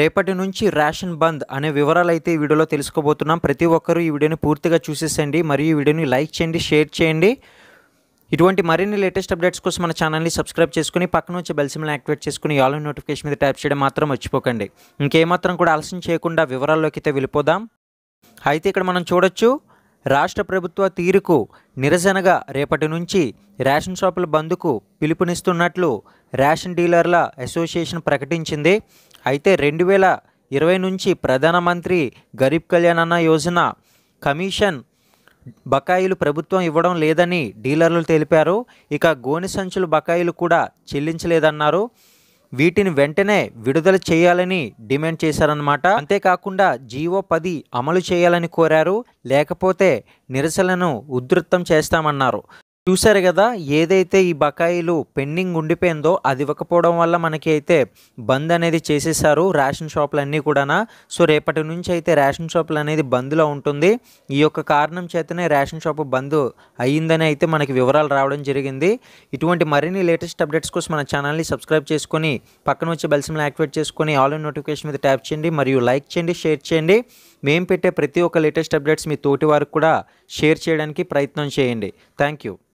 రేపటి నుంచి రేషన్ బంద్ అనే వివరాలు అయితే ఈ వీడియోలో తెలుసుకోబోతున్నాం ప్రతి ఒక్కరూ ఈ వీడియోని పూర్తిగా చూసేసండి మరియు ఈ వీడియోని లైక్ చేయండి షేర్ చేయండి ఇటువంటి మరిన్ని లేటెస్ట్ అప్డేట్స్ కోసం మన ఛానల్ని సబ్స్క్రైబ్ చేసుకుని పక్కన వచ్చే బెల్సిమ్ని యాక్టివేట్ చేసుకుని ఆల్ నోటిఫికేషన్ మీద ట్యాప్ చేయడం మాత్రం మర్చిపోకండి ఇంకేమాత్రం కూడా ఆలస్యం చేయకుండా వివరాల్లోకి అయితే వెళ్ళిపోదాం అయితే ఇక్కడ మనం చూడొచ్చు రాష్ట్ర ప్రభుత్వ తీరుకు నిరసనగా రేపటి నుంచి రేషన్ షాపుల బంద్కు పిలుపునిస్తున్నట్లు రేషన్ డీలర్ల అసోసియేషన్ ప్రకటించింది అయితే రెండు వేల ఇరవై నుంచి ప్రధానమంత్రి గరీబ్ కళ్యాణ్ అన్న యోజన కమిషన్ బకాయిలు ప్రభుత్వం ఇవ్వడం లేదని డీలర్లు తెలిపారు ఇక గోని సంచులు బకాయిలు కూడా చెల్లించలేదన్నారు వీటిని వెంటనే విడుదల చేయాలని డిమాండ్ చేశారన్నమాట అంతేకాకుండా జీవో పది అమలు చేయాలని కోరారు లేకపోతే నిరసనను ఉధృతం చేస్తామన్నారు చూశారు కదా ఏదైతే ఈ బకాయిలు పెండింగ్ ఉండిపోయిందో అది ఇవ్వకపోవడం వల్ల మనకి అయితే బంద్ అనేది చేసేసారు రేషన్ షాపులు అన్నీ కూడానా సో రేపటి నుంచి అయితే రేషన్ షాపులు అనేది బంద్లో ఉంటుంది ఈ యొక్క కారణం చేతనే రేషన్ షాపు బంద్ అయ్యిందని అయితే మనకి వివరాలు రావడం జరిగింది ఇటువంటి మరిన్ని లేటెస్ట్ అప్డేట్స్ కోసం మన ఛానల్ని సబ్స్క్రైబ్ చేసుకొని పక్కన వచ్చే బెల్సిమ్ని యాక్టివేట్ చేసుకొని ఆల్ ఇన్ నోటిఫికేషన్ మీద ట్యాప్ చేయండి మరియు లైక్ చేయండి షేర్ చేయండి మేము పెట్టే ప్రతి ఒక్క లేటెస్ట్ అప్డేట్స్ మీ తోటి వారికి కూడా షేర్ చేయడానికి ప్రయత్నం చేయండి థ్యాంక్ యూ